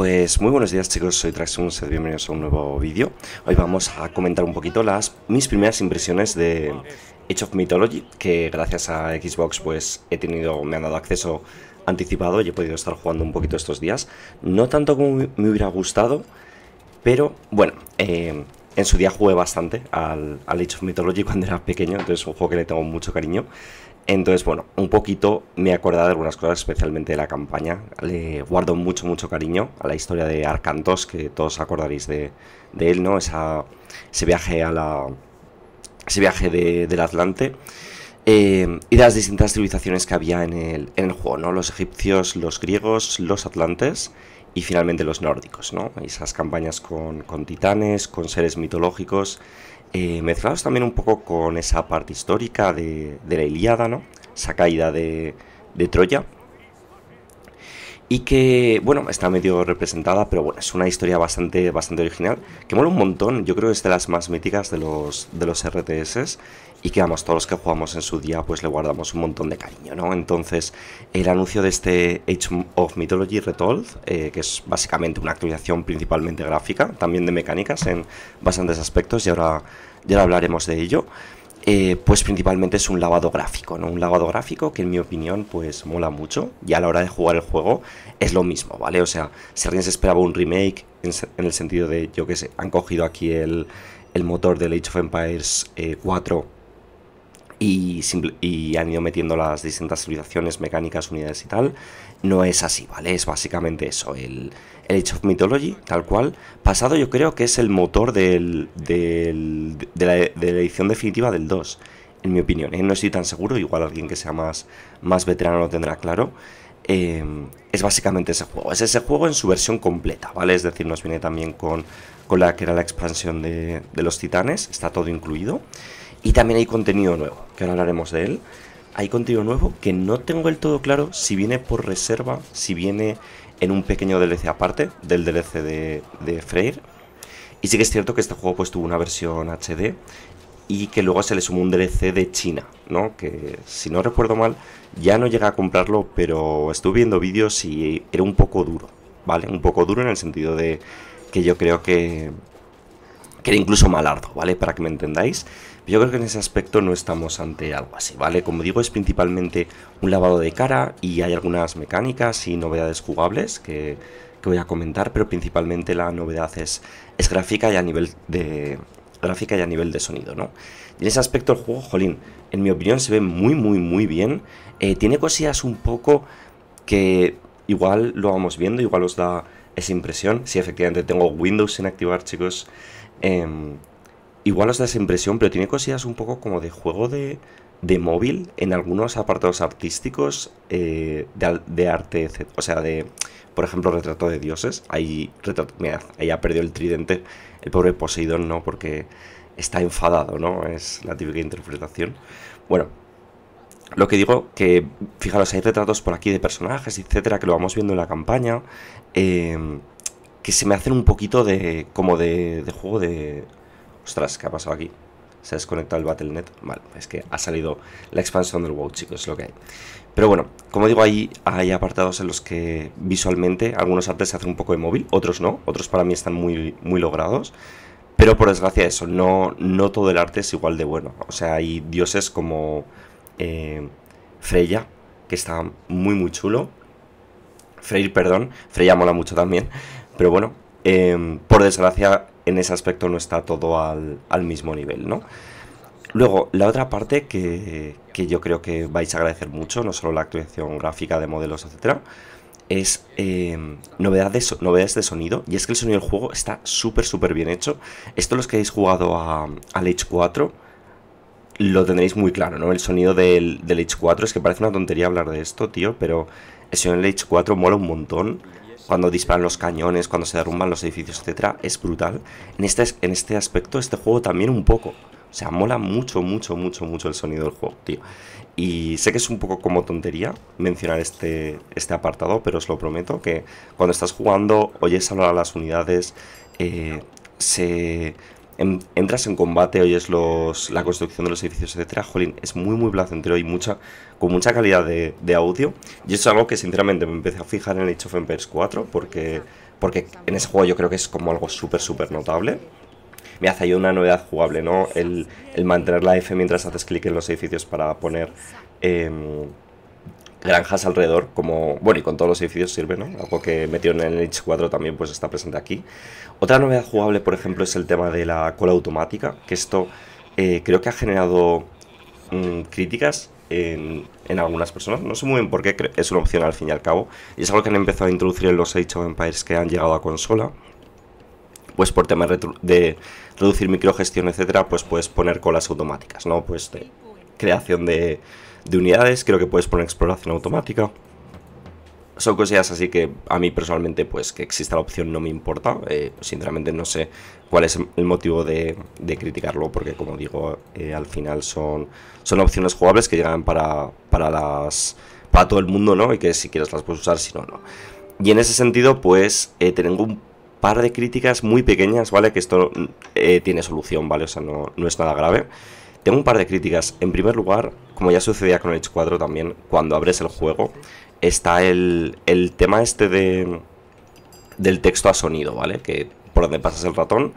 Pues muy buenos días chicos, soy y bienvenidos a un nuevo vídeo. Hoy vamos a comentar un poquito las mis primeras impresiones de Age of Mythology, que gracias a Xbox pues he tenido, me han dado acceso anticipado y he podido estar jugando un poquito estos días. No tanto como me hubiera gustado, pero bueno, eh, en su día jugué bastante al, al Age of Mythology cuando era pequeño, entonces es un juego que le tengo mucho cariño. Entonces, bueno, un poquito me he acordado de algunas cosas, especialmente de la campaña. Le guardo mucho, mucho cariño a la historia de Arcantos, que todos acordaréis de, él, ¿no? ese viaje a la. Ese viaje del Atlante. Eh, y de las distintas civilizaciones que había en el, juego, ¿no? Los egipcios, los griegos, los atlantes y finalmente los nórdicos, ¿no? Esas campañas con titanes, con seres mitológicos eh, mezclados también un poco con esa parte histórica de, la Ilíada, ¿no? Esa caída de, Troya. Y que, bueno, está medio representada, pero bueno, es una historia bastante, bastante original, que mola un montón, yo creo que es de las más míticas de los, de los RTS y que vamos, todos los que jugamos en su día pues le guardamos un montón de cariño, ¿no? Entonces el anuncio de este Age of Mythology Retold, eh, que es básicamente una actualización principalmente gráfica, también de mecánicas en bastantes aspectos y ahora ya hablaremos de ello, eh, pues principalmente es un lavado gráfico, ¿no? Un lavado gráfico que en mi opinión pues mola mucho y a la hora de jugar el juego es lo mismo, ¿vale? O sea, si alguien se esperaba un remake en, el sentido de, yo qué sé, han cogido aquí el, motor del Age of Empires 4 eh, y, han ido metiendo las distintas civilizaciones, mecánicas, unidades y tal. No es así, ¿vale? Es básicamente eso, el, el Age of Mythology, tal cual. Pasado yo creo que es el motor del, de, la, edición definitiva del 2, en mi opinión. ¿eh? No estoy tan seguro, igual alguien que sea más, más veterano lo tendrá claro. Em, es básicamente ese juego. Es ese juego en su versión completa, ¿vale? Es decir, nos viene también con, con la que era la expansión de, de los titanes, está todo incluido. Y también hay contenido nuevo, que ahora hablaremos de él. Hay contenido nuevo que no tengo del todo claro si viene por reserva, si viene en un pequeño DLC aparte del DLC de, de Y sí que es cierto que este juego pues tuvo una versión HD y que luego se le sumó un DLC de China, ¿no? Que si no recuerdo mal, ya no llegué a comprarlo, pero estuve viendo vídeos y era un poco duro, ¿vale? Un poco duro en el sentido de que yo creo que que era incluso malardo, ¿vale? Para que me entendáis. Yo creo que en ese aspecto no estamos ante algo así, ¿vale? Como digo, es principalmente un lavado de cara y hay algunas mecánicas y novedades jugables que, voy a comentar, pero principalmente la novedad es, gráfica y a nivel de, gráfica y a nivel de sonido, ¿no? Y en ese aspecto el juego, jolín, en mi opinión se ve muy, muy, muy bien. Eh, tiene cosillas un poco que igual lo vamos viendo, igual os da esa impresión. si efectivamente, tengo Windows sin activar, chicos. Em, igual os da esa impresión, pero tiene cosillas un poco como de juego de, móvil en algunos apartados artísticos eh, de, arte, o sea, de, por ejemplo, retrato de dioses. Ahí, retrato, ha perdido el tridente el pobre Poseidón, ¿no? Porque está enfadado, ¿no? Es la típica interpretación. Bueno, lo que digo, que fijaros, hay retratos por aquí de personajes, etcétera, que lo vamos viendo en la campaña, eh, que se me hacen un poquito de como de juego de Ostras, ¿qué ha pasado aquí? Se ha desconectado el Battle.net. Vale, es que ha salido la expansión del WoW, chicos, es lo que hay. Pero bueno, como digo, ahí hay apartados en los que visualmente algunos artes se hacen un poco de móvil, otros no, otros para mí están muy, muy logrados. Pero por desgracia eso, no, no todo el arte es igual de bueno. O sea, hay dioses como eh, Freya, que está muy muy chulo. Freyr, perdón, Freya mola mucho también. Pero bueno, eh, por desgracia en ese aspecto no está todo al, mismo nivel, ¿no? Luego, la otra parte que, que, yo creo que vais a agradecer mucho, no solo la actualización gráfica de modelos, etcétera, es eh, novedades, novedades de sonido. Y es que el sonido del juego está súper, súper bien hecho. Esto los que hayáis jugado a, al h 4 lo tendréis muy claro, ¿no? El sonido del, del 4 es que parece una tontería hablar de esto, tío, pero el sonido del h 4 mola un montón cuando disparan los cañones, cuando se derrumban los edificios, etcétera, es brutal. En este, en este aspecto, este juego también un poco. O sea, mola mucho, mucho, mucho, mucho el sonido del juego, tío. Y sé que es un poco como tontería mencionar este, este apartado, pero os lo prometo que cuando estás jugando, oyes hablar a las unidades, eh, se entras en combate, oyes los, la construcción de los edificios, etcétera, jolín, es muy muy placentero y mucha, con mucha calidad de, audio. Y es algo que sinceramente me empecé a fijar en el Age of Empires 4 porque, porque en ese juego yo creo que es como algo súper súper notable me hace ahí una novedad jugable, ¿no? El, mantener la F mientras haces clic en los edificios para poner em, granjas alrededor, como, bueno, y con todos los edificios sirve, ¿no? Algo que metieron en el h 4 también pues está presente aquí. Otra novedad jugable, por ejemplo, es el tema de la cola automática, que esto eh, creo que ha generado mm, críticas en, algunas personas, no sé muy bien por qué, es una opción al fin y al cabo, y es algo que han empezado a introducir en los Age of Empires que han llegado a consola, pues por tema de reducir microgestión, etcétera, pues puedes poner colas automáticas, ¿no? Pues de creación de de unidades, creo que puedes poner exploración automática. Son cosillas así que a mí personalmente, pues que exista la opción no me importa. Eh, sinceramente no sé cuál es el motivo de, criticarlo, porque como digo, eh, al final son, son opciones jugables que llegan para, para, las, para todo el mundo, ¿no? Y que si quieres las puedes usar, si no, no. Y en ese sentido, pues eh, tengo un par de críticas muy pequeñas, ¿vale? Que esto mm, tiene solución, ¿vale? O sea, no, no, es nada grave. Tengo un par de críticas. En primer lugar, como ya sucedía con el 4 también, cuando abres el juego, está el, el tema este de del texto a sonido, ¿vale? Que por donde pasas el ratón,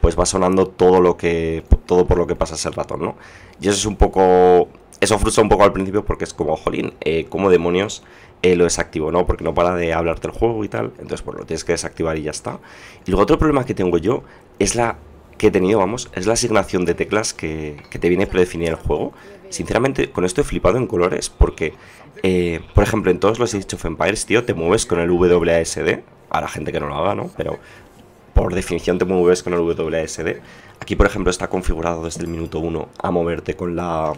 pues va sonando todo lo que todo por lo que pasas el ratón, ¿no? Y eso es un poco eso frustra un poco al principio porque es como, jolín, como eh, ¿cómo demonios eh, lo desactivo, no? Porque no para de hablarte el juego y tal. Entonces, pues lo tienes que desactivar y ya está. Y luego otro problema que tengo yo es la que he tenido, vamos, es la asignación de teclas que, te viene predefinir el juego. Sinceramente, con esto he flipado en colores porque, eh, por ejemplo, en todos los Age of Empires, tío, te mueves con el WASD. A la gente que no lo haga, ¿no? Pero por definición te mueves con el WASD. Aquí, por ejemplo, está configurado desde el minuto 1 a moverte con la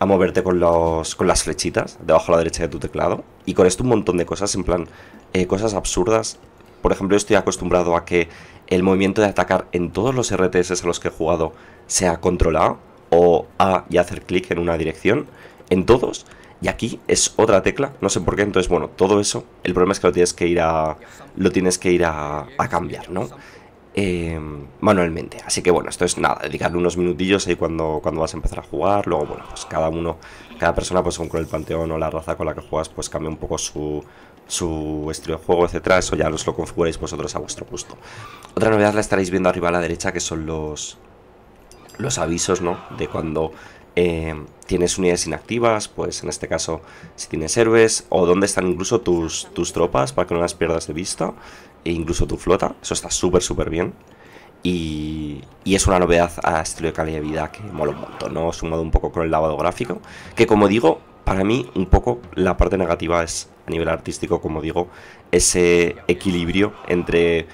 a moverte con, los, con las flechitas debajo a la derecha de tu teclado. Y con esto un montón de cosas, en plan, eh, cosas absurdas por ejemplo, estoy acostumbrado a que el movimiento de atacar en todos los RTS a los que he jugado sea A o A y hacer clic en una dirección, en todos, y aquí es otra tecla, no sé por qué, entonces bueno, todo eso, el problema es que lo tienes que ir a, lo tienes que ir a cambiar, ¿no? Em, manualmente. Así que bueno, esto es nada, dedicarle unos minutillos ahí cuando, cuando vas a empezar a jugar. Luego, bueno, pues cada uno, cada persona, pues según con el panteón o la raza con la que juegas, pues cambia un poco su, estilo de juego, etcétera. Eso ya os lo configuráis vosotros a vuestro gusto. Otra novedad la estaréis viendo arriba a la derecha, que son los, los avisos, ¿no? De cuando eh, tienes unidades inactivas, pues en este caso si tienes héroes, o dónde están incluso tus, tropas para que no las pierdas de vista, e incluso tu flota, eso está súper súper bien. Y, es una novedad a estilo de calidad de vida que mola un montón, ¿no? Sumado un poco con el lavado gráfico, que como digo, para mí un poco la parte negativa es a nivel artístico, como digo, ese equilibrio entre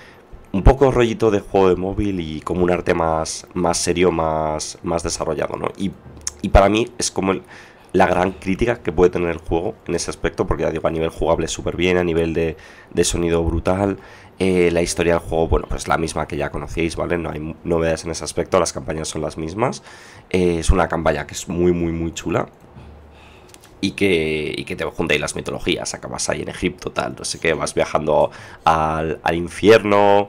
un poco rollito de juego de móvil y como un arte más, más serio, más, más desarrollado, ¿no? Y y para mí es como la gran crítica que puede tener el juego en ese aspecto, porque ya digo, a nivel jugable súper bien, a nivel de, sonido brutal, eh, la historia del juego, bueno, pues la misma que ya conocíais, ¿vale? No hay novedades en ese aspecto, las campañas son las mismas. Eh, es una campaña que es muy, muy, muy chula. Y que, y que te juntéis las mitologías, acabas ahí en Egipto, tal, no sé qué, vas viajando al, al infierno.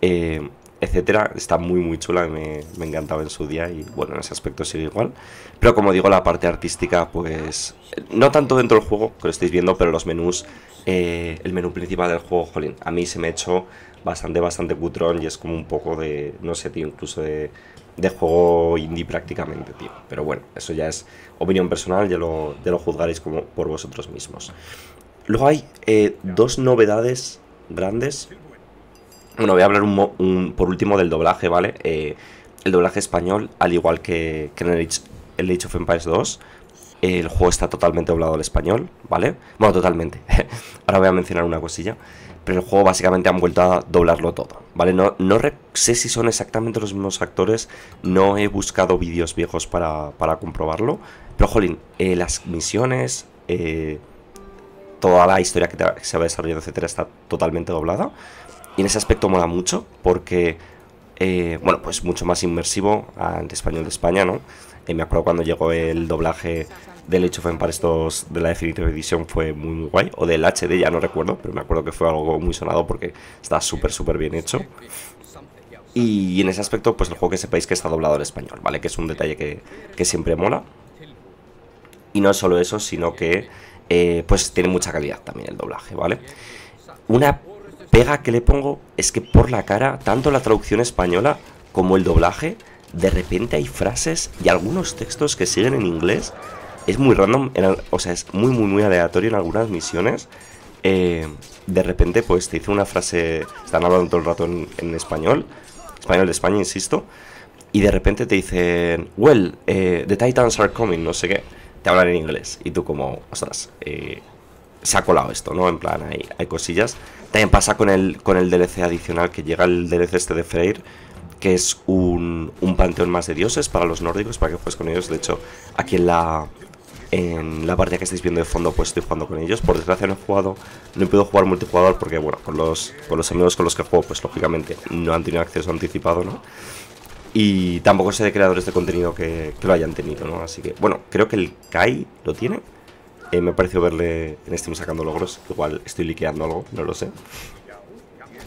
Eh, etcétera, está muy muy chula, me, me encantaba en su día y bueno, en ese aspecto sigue igual. Pero como digo, la parte artística, pues no tanto dentro del juego, que lo estáis viendo, pero los menús, eh, el menú principal del juego, jolín, a mí se me ha hecho bastante, bastante cutrón y es como un poco de, no sé, tío, incluso de, juego indie prácticamente, tío. Pero bueno, eso ya es opinión personal, ya lo, lo juzgaréis como por vosotros mismos. Luego hay eh, dos novedades grandes bueno, voy a hablar por último del doblaje, ¿vale? Eh, el doblaje español, al igual que, en el, Age of Empires 2, el juego está totalmente doblado al español, ¿vale? Bueno, totalmente. Ahora voy a mencionar una cosilla. Pero el juego básicamente han vuelto a doblarlo todo, ¿vale? No, sé si son exactamente los mismos actores. No he buscado vídeos viejos para, comprobarlo. Pero, jolín, eh, las misiones, eh, toda la historia que, que, se va desarrollando, etcétera, está totalmente doblada en ese aspecto mola mucho porque, eh, bueno, pues mucho más inmersivo ante español de España, ¿no? Eh, me acuerdo cuando llegó el doblaje del hecho of para estos de la Definitive Edition fue muy, muy guay, o del HD ya no recuerdo, pero me acuerdo que fue algo muy sonado porque está súper, súper bien hecho. Y en ese aspecto, pues el juego que sepáis que está doblado al español, ¿vale? Que es un detalle que, siempre mola. Y no es solo eso, sino que eh, pues tiene mucha calidad también el doblaje, ¿vale? Una pega que le pongo es que por la cara, tanto la traducción española como el doblaje, de repente hay frases y algunos textos que siguen en inglés. Es muy random, o sea, es muy, muy, muy aleatorio en algunas misiones. Eh, de repente, pues te dice una frase, están hablando todo el rato en, español, español de España, insisto, y de repente te dicen, well, eh, the Titans are coming, no sé qué, te hablan en inglés, y tú como, ostras, eh, se ha colado esto, ¿no? En plan, hay, hay cosillas. También pasa con el, con el DLC adicional que llega el DLC este de Freyr, que es un, panteón más de dioses para los nórdicos, para que juegues con ellos. De hecho, aquí en la, en la partida que estáis viendo de fondo, pues estoy jugando con ellos. Por desgracia no he jugado, no he podido jugar multijugador porque, bueno, con los, con los amigos con los que juego, pues lógicamente no han tenido acceso anticipado, ¿no? Y tampoco sé de creadores de contenido que lo hayan tenido, ¿no? Así que, bueno, creo que el Kai lo tiene. Eh, me pareció verle en Steam sacando logros. Igual estoy liqueando algo, no lo sé.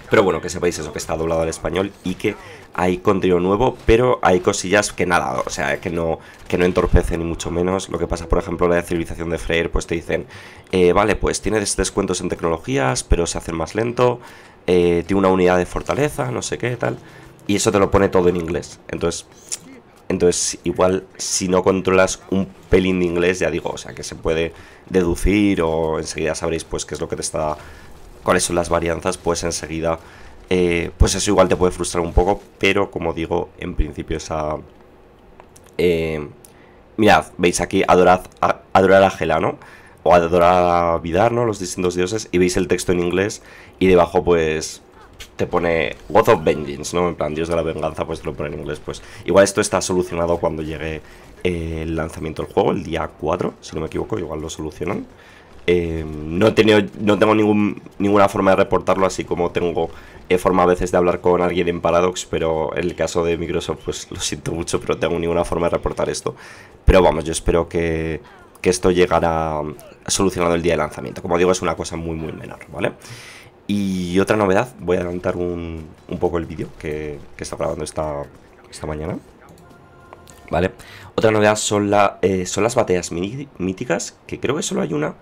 Pero bueno, que sepáis eso, que está doblado al español y que hay contenido nuevo, pero hay cosillas que nada, o sea, que no, que no entorpece ni mucho menos. Lo que pasa, por ejemplo, la de civilización de Freyr, pues te dicen, eh, vale, pues tienes descuentos en tecnologías, pero se hacen más lento, eh, tiene una unidad de fortaleza, no sé qué, tal. Y eso te lo pone todo en inglés. Entonces, entonces, igual si no controlas un pelín de inglés, ya digo, o sea, que se puede deducir o enseguida sabréis pues qué es lo que te está, cuáles son las varianzas, pues enseguida, eh, pues eso igual te puede frustrar un poco, pero como digo, en principio esa... Eh, mirad, veis aquí, adorad, a, adorad a ¿no? O adorad a Vidar, ¿no? Los distintos dioses, y veis el texto en inglés y debajo pues te pone God of Vengeance, ¿no? En plan, Dios de la venganza, pues te lo pone en inglés, pues. Igual esto está solucionado cuando llegue eh, el lanzamiento del juego, el día 4, si no me equivoco, igual lo solucionan. Eh, no, tengo ninguna forma de reportarlo, así como tengo eh, forma a veces de hablar con alguien en Paradox, pero en el caso de Microsoft, pues lo siento mucho, pero no tengo ninguna forma de reportar esto. Pero vamos, yo espero que, esto llegara solucionado el día de lanzamiento. Como digo, es una cosa muy, muy menor, ¿vale? Y otra novedad, voy a adelantar un, poco el vídeo que, está grabando esta, mañana. ¿Vale? Otra novedad son, eh, las batallas míticas, que creo que solo hay una.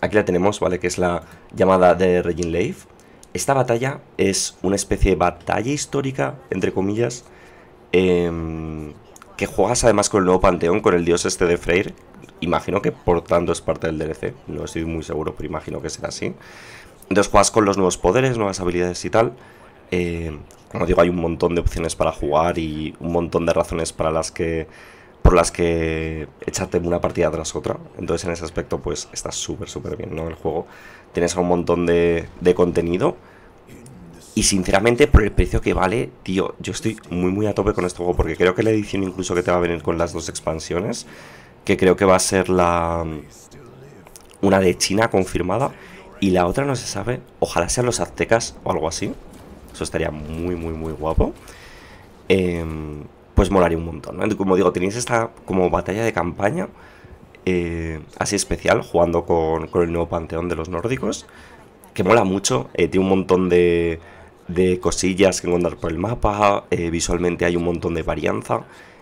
Aquí la tenemos, ¿vale? Que es la llamada de Regin Esta batalla es una especie de batalla histórica, entre comillas, em, que juegas además con el nuevo panteón, con el dios este de Freyr. Imagino que por tanto es parte del DLC, no estoy muy seguro, pero imagino que será así. Entonces juegas con los nuevos poderes, nuevas habilidades y tal. Eh, como digo, hay un montón de opciones para jugar y un montón de razones para las que por las que echarte una partida tras otra. Entonces en ese aspecto pues está súper súper bien, ¿no? El juego. Tienes un montón de, de contenido. Y sinceramente, por el precio que vale, tío, yo estoy muy muy a tope con este juego. Porque creo que la edición incluso que te va a venir con las dos expansiones. Que creo que va a ser la. Una de China confirmada. Y la otra no se sabe. Ojalá sean los aztecas o algo así. Eso estaría muy, muy, muy guapo. Em, pues molaría un montón. Como digo, tenéis esta como batalla de campaña. Eh, así especial, jugando con, el nuevo panteón de los nórdicos. Que mola mucho. Eh, tiene un montón de, de, cosillas que encontrar por el mapa. Eh, visualmente hay un montón de varianza.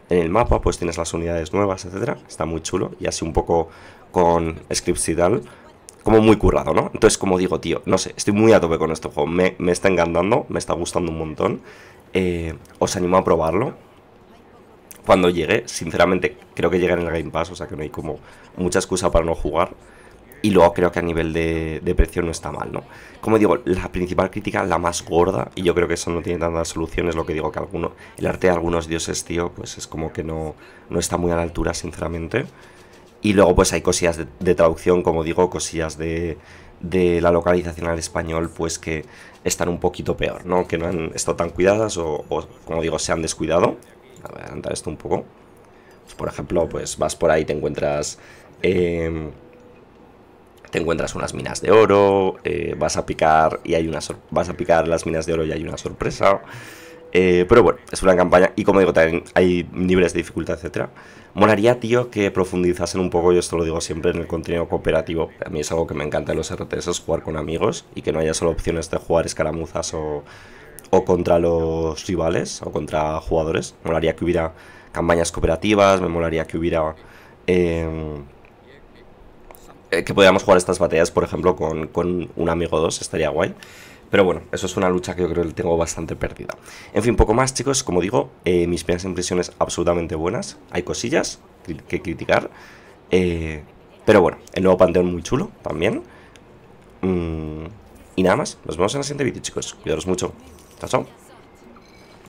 En el mapa pues tienes las unidades nuevas, etcétera Está muy chulo. Y así un poco con Scripts y tal como muy currado, ¿no? Entonces, como digo, tío, no sé, estoy muy a tope con este juego. Me, está encantando, me está gustando un montón. Eh, os animo a probarlo. Cuando llegue, sinceramente, creo que llega en el Game Pass, o sea que no hay como mucha excusa para no jugar. Y luego creo que a nivel de, precio no está mal, ¿no? Como digo, la principal crítica, la más gorda, y yo creo que eso no tiene tantas soluciones. lo que digo, que alguno, el arte de algunos dioses, tío, pues es como que no, no está muy a la altura, sinceramente. Y luego pues hay cosillas de, traducción, como digo, cosillas de, de, la localización al español, pues que están un poquito peor, ¿no? Que no han estado tan cuidadas o, como digo, se han descuidado. A ver, adelantar esto un poco. Pues, por ejemplo, pues vas por ahí y te encuentras... Em, te encuentras unas minas de oro, eh, vas a picar y hay una vas a picar las minas de oro y hay una sorpresa. Eh, pero bueno, es una campaña y como digo, también hay niveles de dificultad, etcétera. Molaría, tío, que profundizasen un poco, yo esto lo digo siempre, en el contenido cooperativo. A mí es algo que me encanta en los RTS, es jugar con amigos y que no haya solo opciones de jugar escaramuzas o, contra los rivales o contra jugadores. Molaría que hubiera campañas cooperativas, me molaría que hubiera... Em, eh, que podíamos jugar estas batallas, por ejemplo, con, un amigo dos, estaría guay. Pero bueno, eso es una lucha que yo creo que tengo bastante perdida. En fin, poco más chicos, como digo, eh, mis primeras e impresiones absolutamente buenas. Hay cosillas que criticar. Eh, pero bueno, el nuevo panteón muy chulo también. Mm, y nada más, nos vemos en el siguiente vídeo chicos. Cuidaros mucho. Chao, chao.